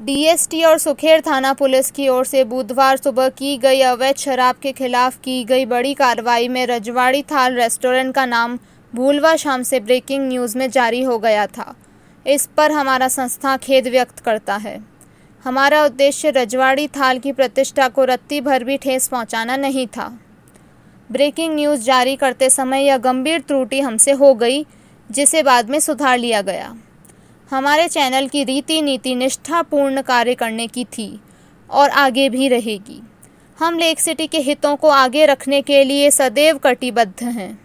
DST और सुखेर थाना police की ओर से बुधवार सुबह की गई अवैध शराब के खिलाफ की गई बड़ी कार्रवाई में रजवाड़ी थाल रेस्टोरेंट का नाम भूलवा शाम से ब्रेकिंग न्यूज़ में जारी हो गया था इस पर हमारा संस्था खेद व्यक्त करता है हमारा उद्देश्य रजवाड़ी थाल की प्रतिष्ठा को रत्ती भर भी ठेस पहुंचाना नहीं था ब्रेकिंग न्यूज़ जारी करते समय यह गंभीर त्रुटि हमसे हो गई जिसे बाद में सुधार लिया गया हमारे चैनल की रीति नीति निष्ठापूर्ण कार्य करने की थी और आगे भी रहेगी हम लेक सिटी के हितों को आगे रखने के लिए सदैव कटिबद्ध हैं